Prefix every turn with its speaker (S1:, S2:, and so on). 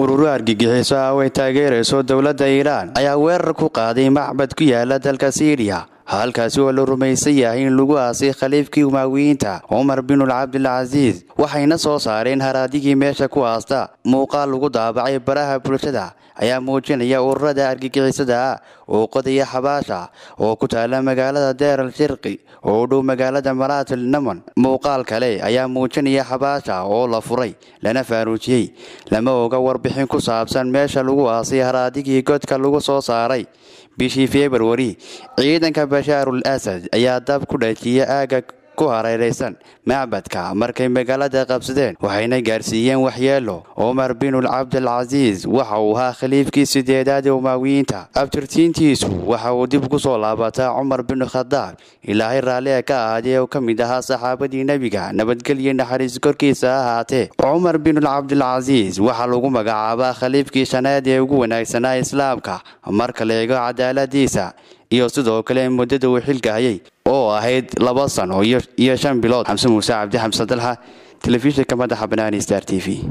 S1: ururo argagixiso ah ay taageerayso dowladda iiraan ayaa weerar ku qaaday macbad ku yaala dalka siriya halkaasi oo la rumaysan yahay in lagu aasay khaliifkii umaawiyiinta cumar binul cabdilcasiis waxayna soo saareen haraadigii meesha ku aasta muuqaal lagu daabacay baraha bulshada ayaa muujinaya ururada argagixisada oo qodaya xabaasha oo ku taala magaalada deer al shirqi oo u dhow magaalada maraatil namon muuqaal kale ayaa muujinaya xabaasha oo la furay lana faaruujiyey lama oga warbixin ku saabsan meesha lagu aasay haraadigii godka lagu soo saaray bishii febar ciidanka bashaarul asad ayaa dab ku dhaajiyay aaga ku hareeraysan macbadka markay magaalada qabsadeen waxayna gaarsiiyeen waxyeelo cumar binul cabdilcasiis waxa uu ahaa khaliifkii sideedaad ee umaawiyiinta abtirtiintiisu waxa uu dib ku soo laabataa cumar bin khadaab ilaahay raallia ah ka ahaadee oo ka mid ahaa saxaabadii nebiga nabadgelyo naxariis korkiisa ahaatee cumar binul cabdilcasiis waxaa lagu magacaabaa khaliifkii shanaad ee ugu wanaagsanaa islaamka marka la eego cadaaladiisa iyo sidoo kale muddada uu xilka hayay oo ahayd laba sano iyo shan bilood xamse muuse cabdi xamse dalxa telefishinka madaxa banaani star t v